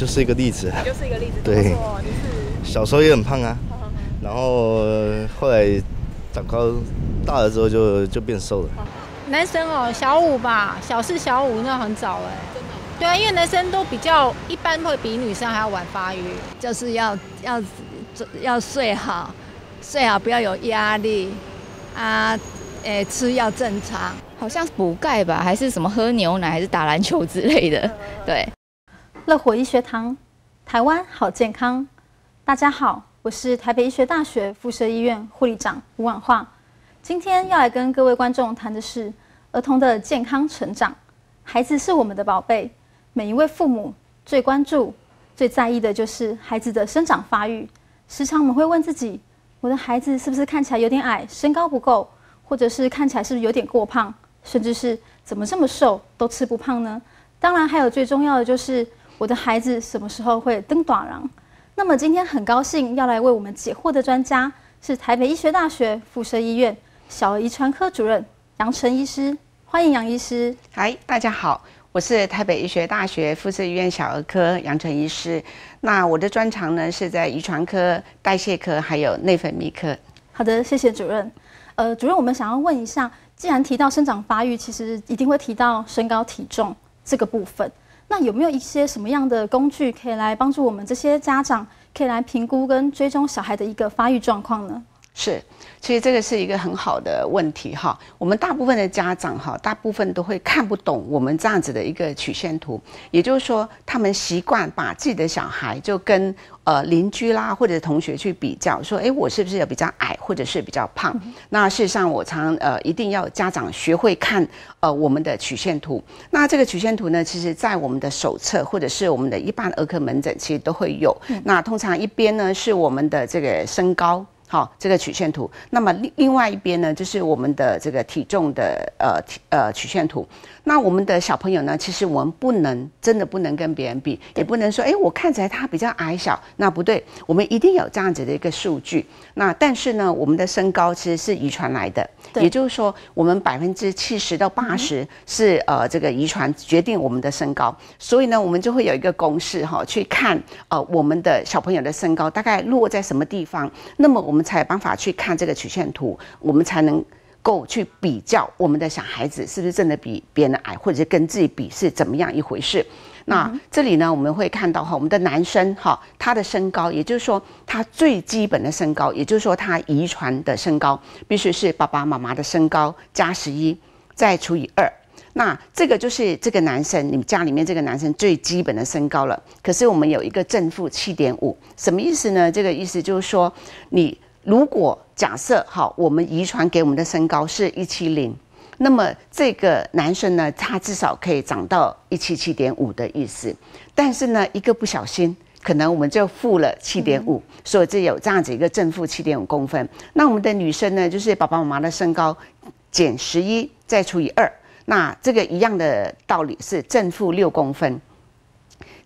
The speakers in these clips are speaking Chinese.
就是一个例子，就是一个例子。对，小时候也很胖啊，然后后来长高，大了之后就就变瘦了。男生哦，小五吧，小四小五那很早哎。真对啊，因为男生都比较一般，会比女生还要晚发育，就是要要要睡好，睡好不要有压力啊，诶，吃药正常，好像补钙吧，还是什么喝牛奶，还是打篮球之类的，对。乐活医学堂，台湾好健康。大家好，我是台北医学大学辐射医院护理长吴婉桦。今天要来跟各位观众谈的是儿童的健康成长。孩子是我们的宝贝，每一位父母最关注、最在意的就是孩子的生长发育。时常我们会问自己：我的孩子是不是看起来有点矮，身高不够，或者是看起来是不是有点过胖，甚至是怎么这么瘦都吃不胖呢？当然，还有最重要的就是。我的孩子什么时候会登短廊？那么今天很高兴要来为我们解惑的专家是台北医学大学附设医院小儿遗传科主任杨晨医师，欢迎杨医师。嗨，大家好，我是台北医学大学附设医院小儿科杨晨医师。那我的专长呢是在遗传科、代谢科还有内分泌科。好的，谢谢主任。呃，主任，我们想要问一下，既然提到生长发育，其实一定会提到身高体重这个部分。那有没有一些什么样的工具可以来帮助我们这些家长，可以来评估跟追踪小孩的一个发育状况呢？是，其实这个是一个很好的问题哈。我们大部分的家长哈，大部分都会看不懂我们这样子的一个曲线图，也就是说，他们习惯把自己的小孩就跟呃邻居啦或者同学去比较，说，哎，我是不是有比较矮或者是比较胖？那事实上，我常呃一定要家长学会看呃我们的曲线图。那这个曲线图呢，其实在我们的手册或者是我们的一般儿科门诊其实都会有。那通常一边呢是我们的这个身高。好，这个曲线图。那么另另外一边呢，就是我们的这个体重的呃体呃曲线图。那我们的小朋友呢，其实我们不能真的不能跟别人比，也不能说哎我看起来他比较矮小，那不对。我们一定有这样子的一个数据。那但是呢，我们的身高其实是遗传来的，也就是说我们百分之七十到八十是呃这个遗传决定我们的身高。所以呢，我们就会有一个公式哈，去看呃我们的小朋友的身高大概落在什么地方。那么我们。才有办法去看这个曲线图，我们才能够去比较我们的小孩子是不是真的比别人的矮，或者是跟自己比是怎么样一回事。那这里呢，我们会看到哈，我们的男生哈，他的身高，也就是说他最基本的身高，也就是说他遗传的身高，必须是爸爸妈妈的身高加十一再除以二。那这个就是这个男生，你们家里面这个男生最基本的身高了。可是我们有一个正负七点五，什么意思呢？这个意思就是说你。如果假设好，我们遗传给我们的身高是一七零，那么这个男生呢，他至少可以长到一七七点五的意思。但是呢，一个不小心，可能我们就负了七点五，所以这有这样子一个正负七点五公分。那我们的女生呢，就是爸爸妈妈的身高减十一再除以二，那这个一样的道理是正负六公分。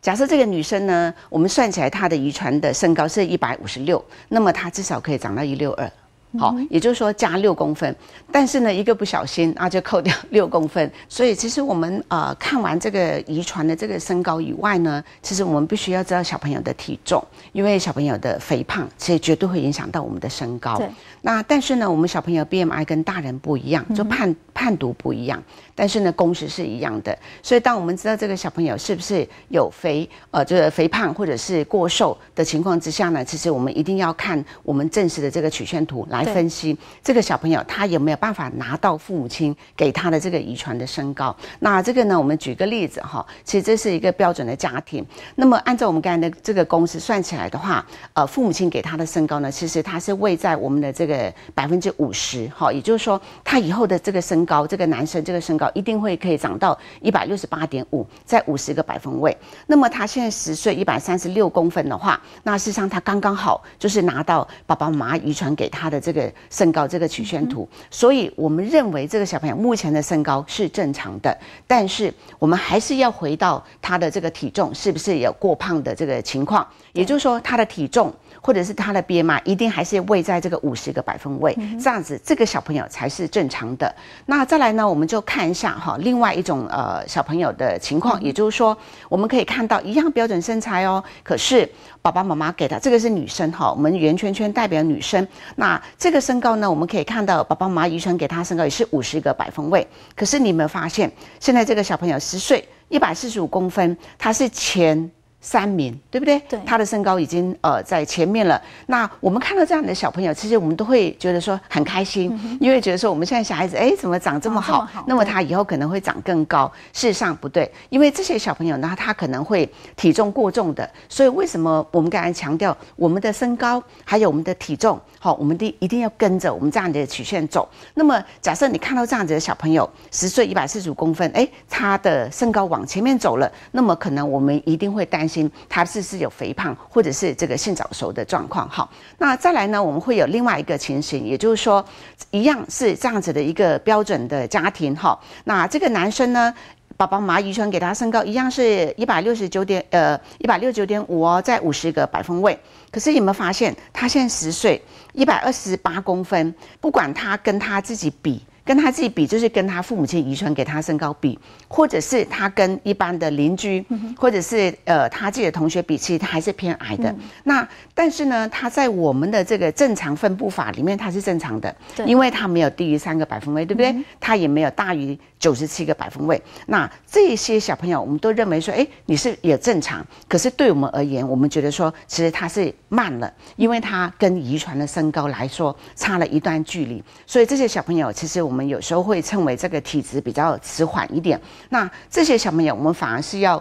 假设这个女生呢，我们算起来她的遗传的身高是一百五十六，那么她至少可以长到一六二，好，也就是说加六公分。但是呢，一个不小心啊，就扣掉六公分。所以其实我们啊，看完这个遗传的这个身高以外呢，其实我们必须要知道小朋友的体重，因为小朋友的肥胖其实绝对会影响到我们的身高。那但是呢，我们小朋友 BMI 跟大人不一样，就判判读不一样。但是呢，公式是一样的，所以当我们知道这个小朋友是不是有肥，呃，就是肥胖或者是过瘦的情况之下呢，其实我们一定要看我们正式的这个曲线图来分析这个小朋友他有没有办法拿到父母亲给他的这个遗传的身高。那这个呢，我们举个例子哈，其实这是一个标准的家庭，那么按照我们刚才的这个公式算起来的话，呃，父母亲给他的身高呢，其实他是位在我们的这个百分之五十，哈，也就是说他以后的这个身高，这个男生这个身高。一定会可以涨到一百六十八点五，在五十个百分位。那么他现在十岁一百三十六公分的话，那事实上他刚刚好就是拿到爸爸妈妈遗传给他的这个身高这个曲线图。所以我们认为这个小朋友目前的身高是正常的，但是我们还是要回到他的这个体重是不是有过胖的这个情况，也就是说他的体重。或者是他的 BMI 一定还是位在这个五十个百分位，这样子这个小朋友才是正常的。那再来呢，我们就看一下哈，另外一种呃小朋友的情况，也就是说我们可以看到一样标准身材哦，可是爸爸妈妈给他这个是女生哈，我们圆圈圈代表女生。那这个身高呢，我们可以看到爸爸妈妈遗传给她身高也是五十个百分位，可是你有没有发现，现在这个小朋友十岁，一百四十五公分，她是前。三名对不对？他的身高已经呃在前面了。那我们看到这样的小朋友，其实我们都会觉得说很开心，因为觉得说我们现在小孩子哎怎么长这么好，那么他以后可能会长更高。事实上不对，因为这些小朋友呢，他可能会体重过重的。所以为什么我们刚才强调我们的身高还有我们的体重好，我们的一定要跟着我们这样的曲线走。那么假设你看到这样子的小朋友十岁一百四十公分，哎，他的身高往前面走了，那么可能我们一定会担心。他是是有肥胖或者是这个性早熟的状况哈。那再来呢，我们会有另外一个情形，也就是说，一样是这样子的一个标准的家庭哈。那这个男生呢，爸爸妈妈遗传给他身高一样是一百六十九点呃一百六十九点五哦，在五十个百分位。可是有没有发现，他现在十岁，一百二十八公分，不管他跟他自己比。跟他自己比，就是跟他父母亲遗传给他身高比，或者是他跟一般的邻居，或者是呃他自己的同学比，其实他还是偏矮的。那但是呢，他在我们的这个正常分布法里面，他是正常的，因为他没有低于三个百分位，对不对？他也没有大于九十七个百分位。那这些小朋友，我们都认为说，哎，你是也正常。可是对我们而言，我们觉得说，其实他是慢了，因为他跟遗传的身高来说，差了一段距离。所以这些小朋友，其实我。我们有时候会称为这个体质比较迟缓一点。那这些小朋友，我们反而是要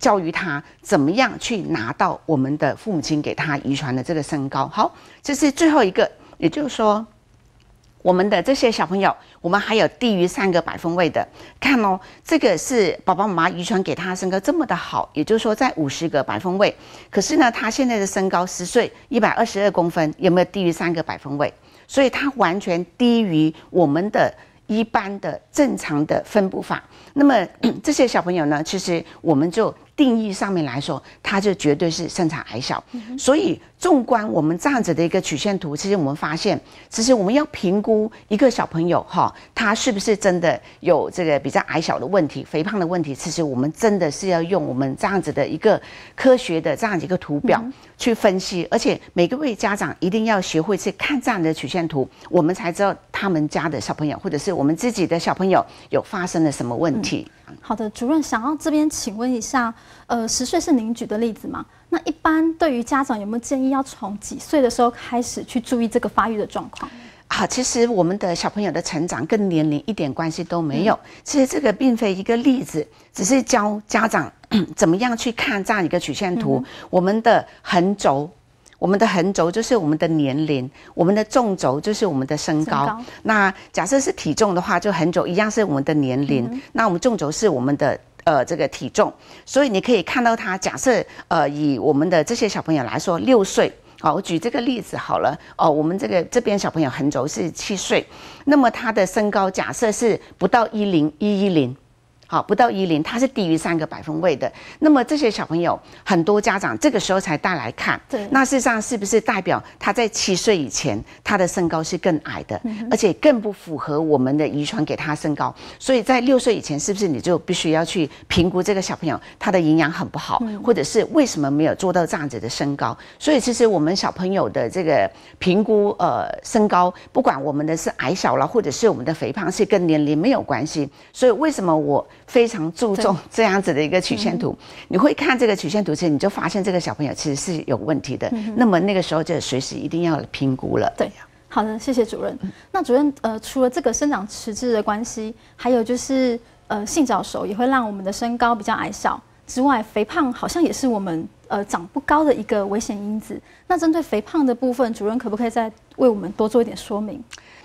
教育他怎么样去拿到我们的父母亲给他遗传的这个身高。好，这是最后一个，也就是说，我们的这些小朋友，我们还有低于三个百分位的。看哦，这个是爸爸妈妈遗传给他身高这么的好，也就是说在五十个百分位。可是呢，他现在的身高十岁一百二十二公分，有没有低于三个百分位？所以它完全低于我们的一般的正常的分布法。那么这些小朋友呢，其实我们就。定义上面来说，它就绝对是身材矮小。所以纵观我们这样子的一个曲线图，其实我们发现，其实我们要评估一个小朋友哈，他是不是真的有这个比较矮小的问题、肥胖的问题。其实我们真的是要用我们这样子的一个科学的这样一个图表去分析，而且每位家长一定要学会去看这样的曲线图，我们才知道他们家的小朋友或者是我们自己的小朋友有发生了什么问题。好的，主任，想要这边请问一下。呃，十岁是您举的例子吗？那一般对于家长有没有建议，要从几岁的时候开始去注意这个发育的状况？啊，其实我们的小朋友的成长跟年龄一点关系都没有。其实这个并非一个例子，只是教家长 怎么样去看这样一个曲线图。我们的横轴，我们的横轴就是我们的年龄，我们的纵轴就是我们的身高。那假设是体重的话，就横轴一样是我们的年龄，那我们纵轴是我们的。呃，这个体重，所以你可以看到他假设呃，以我们的这些小朋友来说，六岁，好，我举这个例子好了。哦，我们这个这边小朋友横轴是七岁，那么他的身高假设是不到一零一一零。啊，不到一零，它是低于三个百分位的。那么这些小朋友，很多家长这个时候才带来看。那事实上是不是代表他在七岁以前，他的身高是更矮的，而且更不符合我们的遗传给他身高？所以在六岁以前，是不是你就必须要去评估这个小朋友他的营养很不好，或者是为什么没有做到这样子的身高？所以其实我们小朋友的这个评估，呃，身高不管我们的是矮小了，或者是我们的肥胖，是跟年龄没有关系。所以为什么我？非常注重这样子的一个曲线图，你会看这个曲线图实你就发现这个小朋友其实是有问题的。那么那个时候就随时一定要评估了。对，好的，谢谢主任。那主任，呃，除了这个生长迟滞的关系，还有就是呃性早熟也会让我们的身高比较矮小之外，肥胖好像也是我们呃长不高的一个危险因子。那针对肥胖的部分，主任可不可以再为我们多做一点说明？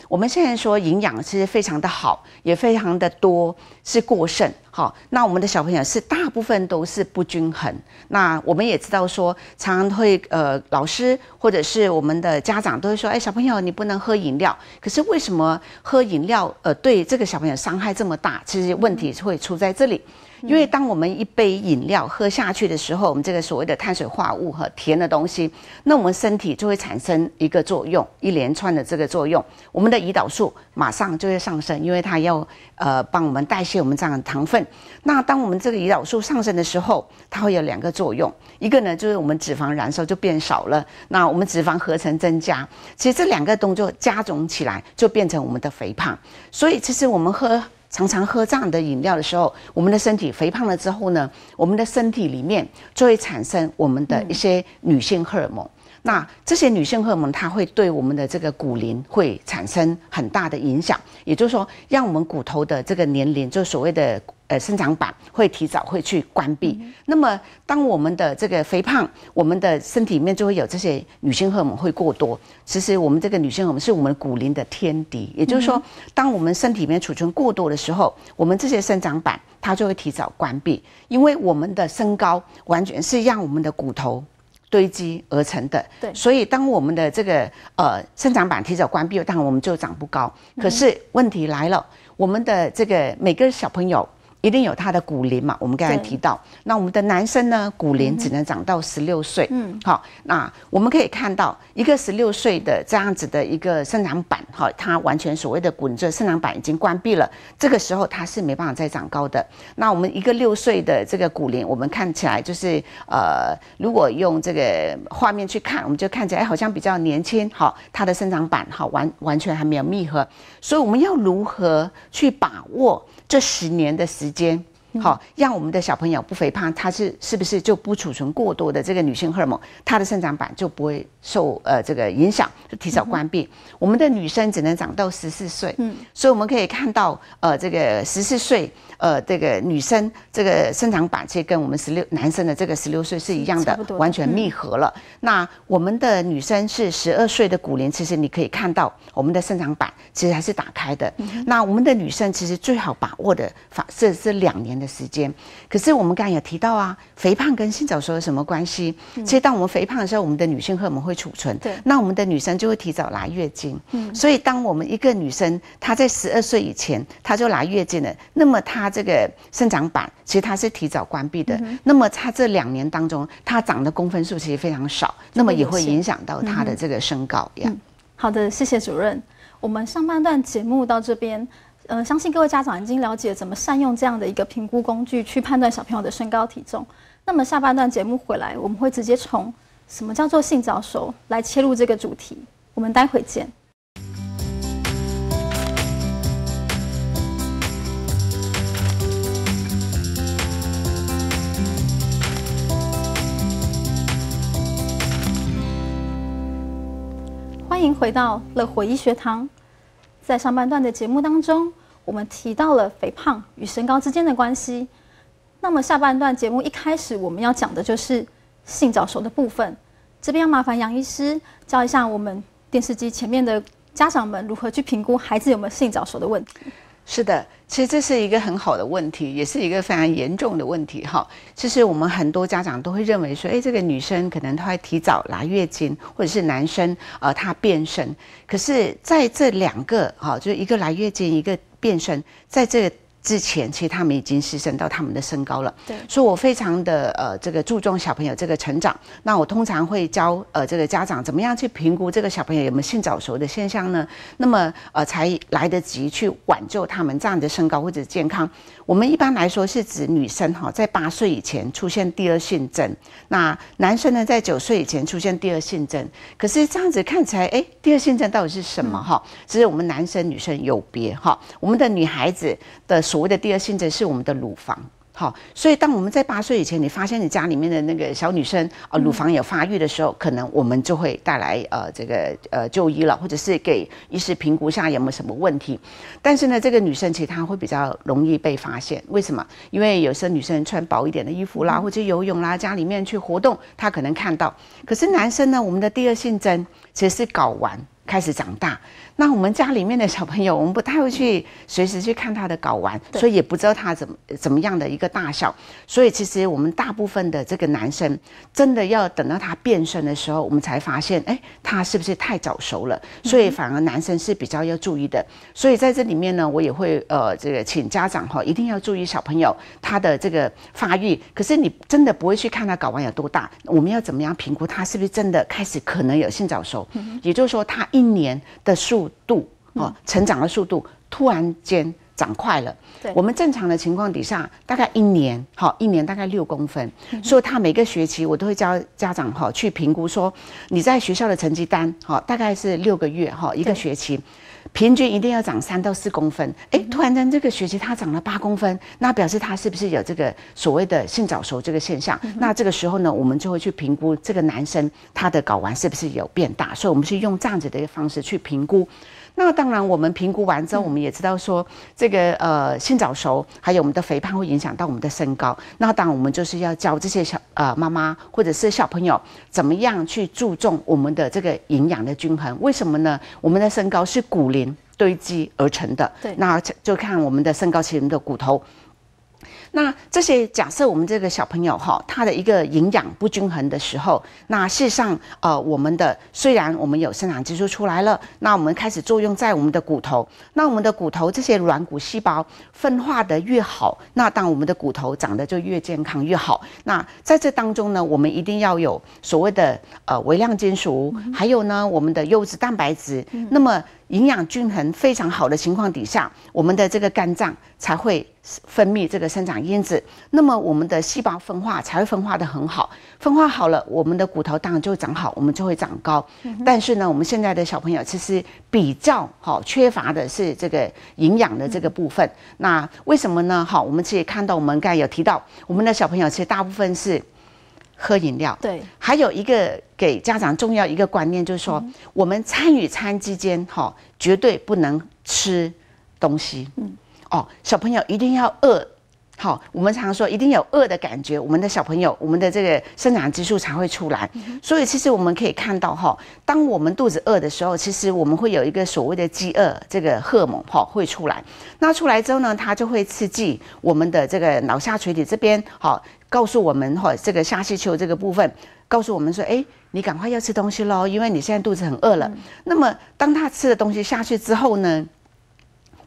我们现在说营养其实非常的好，也非常的多，是过剩。好，那我们的小朋友是大部分都是不均衡。那我们也知道说，常常会呃，老师或者是我们的家长都会说，哎，小朋友你不能喝饮料。可是为什么喝饮料呃对这个小朋友伤害这么大？其实问题会出在这里。因为当我们一杯饮料喝下去的时候，我们这个所谓的碳水化合物和甜的东西，那我们身体就会产生一个作用，一连串的这个作用，我们的胰岛素马上就会上升，因为它要呃帮我们代谢我们这样的糖分。那当我们这个胰岛素上升的时候，它会有两个作用，一个呢就是我们脂肪燃烧就变少了，那我们脂肪合成增加，其实这两个动作加总起来就变成我们的肥胖。所以其实我们喝。常常喝这样的饮料的时候，我们的身体肥胖了之后呢，我们的身体里面就会产生我们的一些女性荷尔蒙。那这些女性荷尔蒙它会对我们的这个骨龄会产生很大的影响，也就是说，让我们骨头的这个年龄，就所谓的呃生长板会提早会去关闭。那么，当我们的这个肥胖，我们的身体里面就会有这些女性荷尔蒙会过多。其实，我们这个女性荷尔蒙是我们骨龄的天敌，也就是说，当我们身体里面储存过多的时候，我们这些生长板它就会提早关闭，因为我们的身高完全是让我们的骨头。堆积而成的，对，所以当我们的这个呃生长板提早关闭当然我们就长不高。可是问题来了，我们的这个每个小朋友。一定有他的骨龄嘛？我们刚才提到，那我们的男生呢，骨龄只能长到十六岁。嗯，好，那我们可以看到一个十六岁的这样子的一个生长板，哈，它完全所谓的滚着生长板已经关闭了，这个时候它是没办法再长高的。那我们一个六岁的这个骨龄，我们看起来就是，呃，如果用这个画面去看，我们就看起来好像比较年轻，好，它的生长板，哈，完完全还没有闭合。所以我们要如何去把握这十年的时？时间，好，让我们的小朋友不肥胖，他是是不是就不储存过多的这个女性荷尔蒙，他的生长板就不会受呃这个影响，就提早关闭。我们的女生只能长到十四岁，嗯，所以我们可以看到呃这个十四岁呃这个女生这个生长板其实跟我们十六男生的这个十六岁是一样的，完全密合了。那我们的女生是十二岁的骨龄，其实你可以看到我们的生长板其实还是打开的。那我们的女生其实最好把握的反是这两年。的时间，可是我们刚才有提到啊，肥胖跟性早熟有什么关系？其实当我们肥胖的时候，我们的女性荷尔蒙会储存，对，那我们的女生就会提早来月经。嗯，所以当我们一个女生她在十二岁以前她就来月经了，那么她这个生长板其实她是提早关闭的，那么她这两年当中她长的公分数其实非常少，那么也会影响到她的这个身高呀。好的，谢谢主任，我们上半段节目到这边。嗯，相信各位家长已经了解怎么善用这样的一个评估工具去判断小朋友的身高体重。那么下半段节目回来，我们会直接从什么叫做性早熟来切入这个主题。我们待会见。欢迎回到乐活医学堂，在上半段的节目当中。我们提到了肥胖与身高之间的关系，那么下半段节目一开始我们要讲的就是性早熟的部分。这边要麻烦杨医师教一下我们电视机前面的家长们如何去评估孩子有没有性早熟的问题。是的，其实这是一个很好的问题，也是一个非常严重的问题哈。其实我们很多家长都会认为说，哎，这个女生可能她会提早来月经，或者是男生呃他变声。可是在这两个哈，就是一个来月经，一个变声，在这。之前其实他们已经牺牲到他们的身高了，对，所以我非常的呃这个注重小朋友这个成长。那我通常会教呃这个家长怎么样去评估这个小朋友有没有性早熟的现象呢？那么呃才来得及去挽救他们这样的身高或者健康。我们一般来说是指女生哈，在八岁以前出现第二性征，那男生呢在九岁以前出现第二性征。可是这样子看起来，哎，第二性征到底是什么哈？只是我们男生女生有别哈？我们的女孩子的。所谓的第二性征是我们的乳房，好，所以当我们在八岁以前，你发现你家里面的那个小女生啊，乳房有发育的时候，可能我们就会带来呃这个呃就医了，或者是给医师评估一下有没有什么问题。但是呢，这个女生其实她会比较容易被发现，为什么？因为有时候女生穿薄一点的衣服啦，或者游泳啦，家里面去活动，她可能看到。可是男生呢，我们的第二性征其实是睾丸开始长大。那我们家里面的小朋友，我们不太会去随时去看他的睾丸，所以也不知道他怎么怎么样的一个大小。所以其实我们大部分的这个男生，真的要等到他变身的时候，我们才发现，哎，他是不是太早熟了？所以反而男生是比较要注意的。所以在这里面呢，我也会呃，这个请家长哈，一定要注意小朋友他的这个发育。可是你真的不会去看他睾丸有多大，我们要怎么样评估他是不是真的开始可能有性早熟？也就是说，他一年的数。度哦，成长的速度突然间长快了。对，我们正常的情况底下，大概一年哈，一年大概六公分。所以，他每个学期我都会教家长哈去评估，说你在学校的成绩单哈，大概是六个月哈一个学期。平均一定要长三到四公分，哎，突然间这个学期他长了八公分，那表示他是不是有这个所谓的性早熟这个现象？那这个时候呢，我们就会去评估这个男生他的睾丸是不是有变大，所以我们是用这样子的一个方式去评估。那当然，我们评估完之后，我们也知道说，这个呃性早熟，还有我们的肥胖，会影响到我们的身高。那当然，我们就是要教这些小呃妈妈或者是小朋友，怎么样去注重我们的这个营养的均衡。为什么呢？我们的身高是骨龄堆积而成的，对，那就看我们的身高其实我们的骨头。那这些假设我们这个小朋友哈，他的一个营养不均衡的时候，那事实上呃，我们的虽然我们有生长激素出来了，那我们开始作用在我们的骨头，那我们的骨头这些软骨细胞分化的越好，那当我们的骨头长得就越健康越好。那在这当中呢，我们一定要有所谓的呃微量金属，还有呢我们的优质蛋白质。那么营养均衡非常好的情况底下，我们的这个肝脏才会。分泌这个生长因子，那么我们的细胞分化才会分化得很好。分化好了，我们的骨头当然就长好，我们就会长高。但是呢，我们现在的小朋友其实比较好缺乏的是这个营养的这个部分。那为什么呢？哈，我们其实看到，我们刚才有提到，我们的小朋友其实大部分是喝饮料。对。还有一个给家长重要一个观念，就是说，我们餐与餐之间，哈，绝对不能吃东西。嗯。哦，小朋友一定要饿，好，我们常说一定有饿的感觉，我们的小朋友，我们的这个生长激素才会出来。所以其实我们可以看到，哈，当我们肚子饿的时候，其实我们会有一个所谓的饥饿这个荷尔蒙，哈，会出来。那出来之后呢，它就会刺激我们的这个脑下垂体这边，好，告诉我们，哈，这个下丘球这个部分告诉我们说，哎，你赶快要吃东西喽，因为你现在肚子很饿了。那么，当他吃的东西下去之后呢？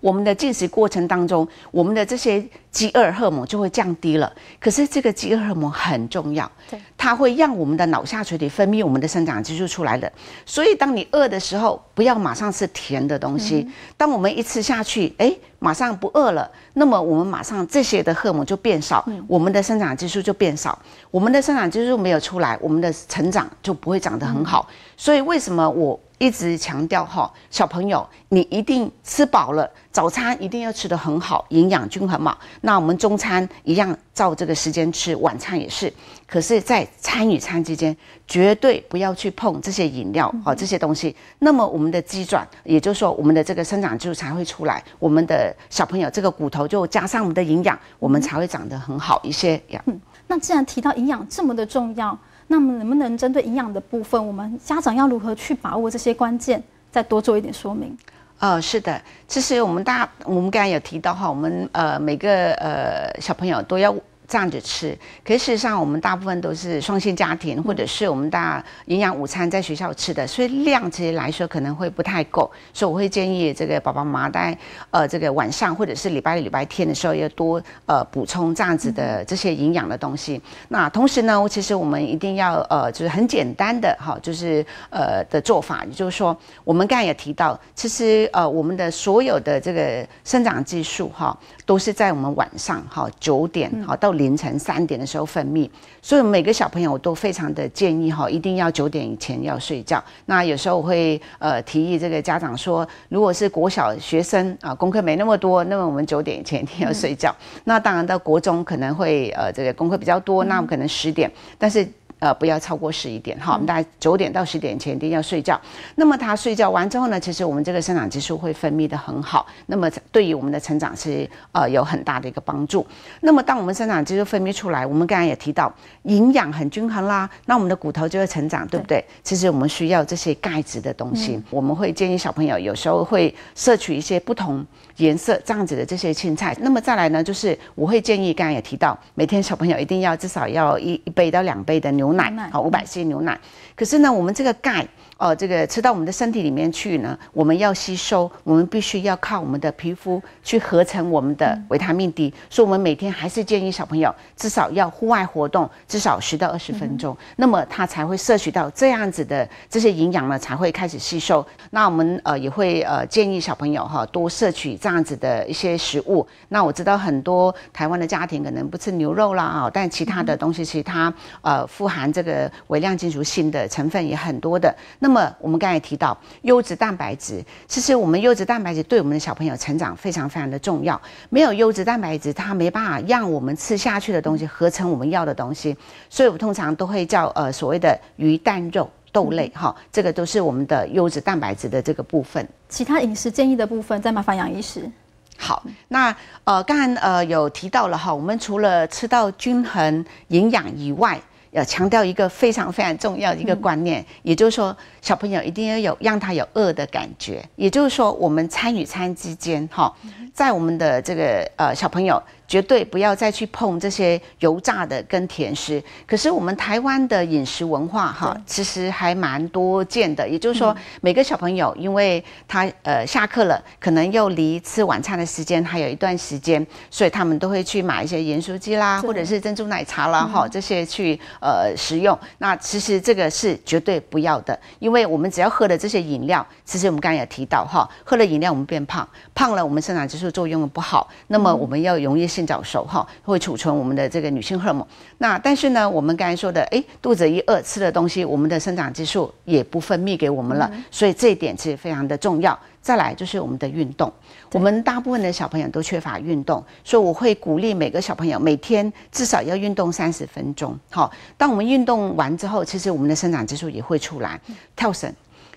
我们的进食过程当中，我们的这些饥饿荷尔蒙就会降低了。可是这个饥饿荷尔蒙很重要，它会让我们的脑下垂体分泌我们的生长激素出来的。所以当你饿的时候，不要马上吃甜的东西。当我们一吃下去，哎，马上不饿了，那么我们马上这些的荷尔蒙就变少，我们的生长激素就变少，我们的生长激素没有出来，我们的成长就不会长得很好。所以为什么我？一直强调哈，小朋友，你一定吃饱了，早餐一定要吃得很好，营养均衡嘛。那我们中餐一样照这个时间吃，晚餐也是。可是，在餐与餐之间，绝对不要去碰这些饮料啊，这些东西。那么，我们的机转，也就是说，我们的这个生长柱才会出来。我们的小朋友这个骨头就加上我们的营养，我们才会长得很好一些呀。嗯，那既然提到营养这么的重要。那么，能不能针对营养的部分，我们家长要如何去把握这些关键，再多做一点说明？呃，是的，其实我们大，我们刚才有提到哈，我们呃每个呃小朋友都要。这样子吃，可是事实上我们大部分都是双薪家庭，或者是我们大营养午餐在学校吃的，所以量其实来说可能会不太够，所以我会建议这个爸爸妈妈在呃这个晚上或者是礼拜礼拜天的时候要多呃补充这样子的这些营养的东西。那同时呢，其实我们一定要呃就是很简单的哈，就是呃的做法，也就是说我们刚才也提到，其实呃我们的所有的这个生长激素哈都是在我们晚上哈九点哈到零。凌晨三点的时候分泌，所以每个小朋友都非常的建议哈，一定要九点以前要睡觉。那有时候我会呃提议这个家长说，如果是国小学生啊，功课没那么多，那么我们九点以前一定要睡觉。那当然到国中可能会呃这个功课比较多，那我们可能十点，但是。呃，不要超过十一点哈，我们大家九点到十点前一定要睡觉。那么他睡觉完之后呢，其实我们这个生长激素会分泌的很好，那么对于我们的成长是呃有很大的一个帮助。那么当我们生长激素分泌出来，我们刚刚也提到营养很均衡啦，那我们的骨头就会成长，对不对？其实我们需要这些钙质的东西，我们会建议小朋友有时候会摄取一些不同颜色这样子的这些青菜。那么再来呢，就是我会建议刚刚也提到，每天小朋友一定要至少要一一杯到两杯的牛。奶，好五百 cc 牛奶，可是呢，我们这个钙。哦，这个吃到我们的身体里面去呢，我们要吸收，我们必须要靠我们的皮肤去合成我们的维他命 D，所以我们每天还是建议小朋友至少要户外活动至少十到二十分钟，那么他才会摄取到这样子的这些营养呢，才会开始吸收。那我们呃也会呃建议小朋友哈，多摄取这样子的一些食物。那我知道很多台湾的家庭可能不吃牛肉啦啊，但其他的东西其实它呃富含这个微量金属锌的成分也很多的。那么我们刚才提到优质蛋白质，其实我们优质蛋白质对我们的小朋友成长非常非常的重要。没有优质蛋白质，它没办法让我们吃下去的东西合成我们要的东西。所以，我通常都会叫呃所谓的鱼、蛋、肉、豆类，哈，这个都是我们的优质蛋白质的这个部分。其他饮食建议的部分，再麻烦杨医师。好，那呃，刚才呃有提到了哈，我们除了吃到均衡营养以外。要强调一个非常非常重要的一个观念，也就是说，小朋友一定要有让他有饿的感觉，也就是说，我们餐与餐之间，哈，在我们的这个呃小朋友。绝对不要再去碰这些油炸的跟甜食。可是我们台湾的饮食文化哈，其实还蛮多见的。也就是说，每个小朋友因为他呃下课了，可能又离吃晚餐的时间还有一段时间，所以他们都会去买一些盐酥鸡啦，或者是珍珠奶茶啦哈，这些去呃食用。那其实这个是绝对不要的，因为我们只要喝的这些饮料，其实我们刚才也提到哈，喝了饮料我们变胖，胖了我们生长激素作用不好，那么我们要容易是。早熟哈，会储存我们的这个女性荷尔蒙。那但是呢，我们刚才说的，哎，肚子一饿，吃的东西，我们的生长激素也不分泌给我们了。所以这一点其实非常的重要。再来就是我们的运动，我们大部分的小朋友都缺乏运动，所以我会鼓励每个小朋友每天至少要运动三十分钟。好，当我们运动完之后，其实我们的生长激素也会出来，跳绳。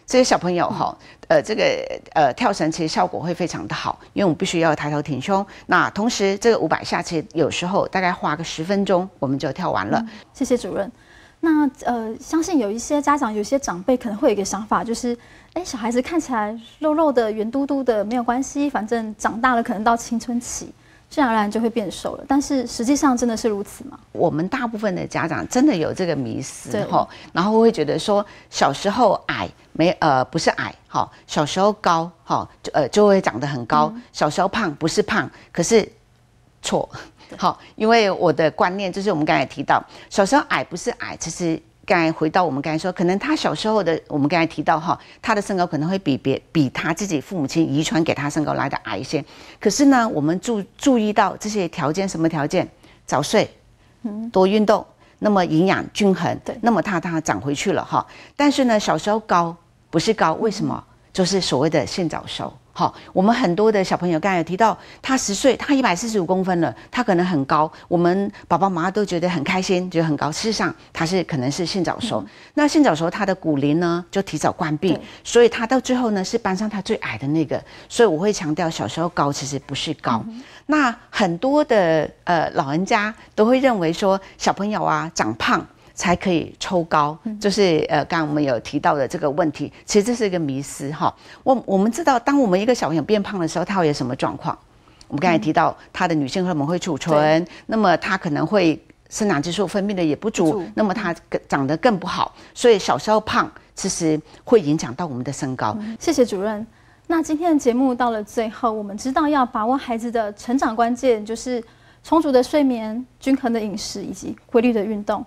这些小朋友哈，呃，这个呃跳绳其实效果会非常的好，因为我们必须要抬头挺胸。那同时，这个五百下其实有时候大概花个十分钟，我们就跳完了。谢谢主任。那呃，相信有一些家长、有一些长辈可能会有一个想法，就是，哎，小孩子看起来肉肉的、圆嘟嘟的，没有关系，反正长大了可能到青春期。自然而然就会变瘦了，但是实际上真的是如此吗？我们大部分的家长真的有这个迷思，吼，然后会觉得说小时候矮没呃不是矮，哈，小时候高，哈，就呃就会长得很高，小时候胖不是胖，可是错，好，因为我的观念就是我们刚才提到，小时候矮不是矮，其实刚才回到我们刚才说，可能他小时候的，我们刚才提到哈，他的身高可能会比别比他自己父母亲遗传给他身高来的矮一些。可是呢，我们注注意到这些条件什么条件？早睡，嗯，多运动，那么营养均衡，对，那么他他长回去了哈。但是呢，小时候高不是高，为什么？就是所谓的性早熟。好，我们很多的小朋友刚才有提到，他十岁，他一百四十五公分了，他可能很高，我们爸爸妈妈都觉得很开心，觉得很高。事实上，他是可能是性早熟，那性早熟他的骨龄呢就提早关闭，所以他到最后呢是班上他最矮的那个。所以我会强调，小时候高其实不是高，那很多的呃老人家都会认为说小朋友啊长胖。才可以抽高，就是呃，刚刚我们有提到的这个问题，其实这是一个迷思哈。我我们知道，当我们一个小朋友变胖的时候，他会有什么状况？我们刚才提到他的女性荷尔蒙会储存，那么他可能会生长激素分泌的也不足，那么他长得更不好。所以小时候胖其实会影响到我们的身高。谢谢主任。那今天的节目到了最后，我们知道要把握孩子的成长关键，就是充足的睡眠、均衡的饮食以及规律的运动。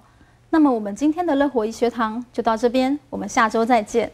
那么，我们今天的乐活医学堂就到这边，我们下周再见。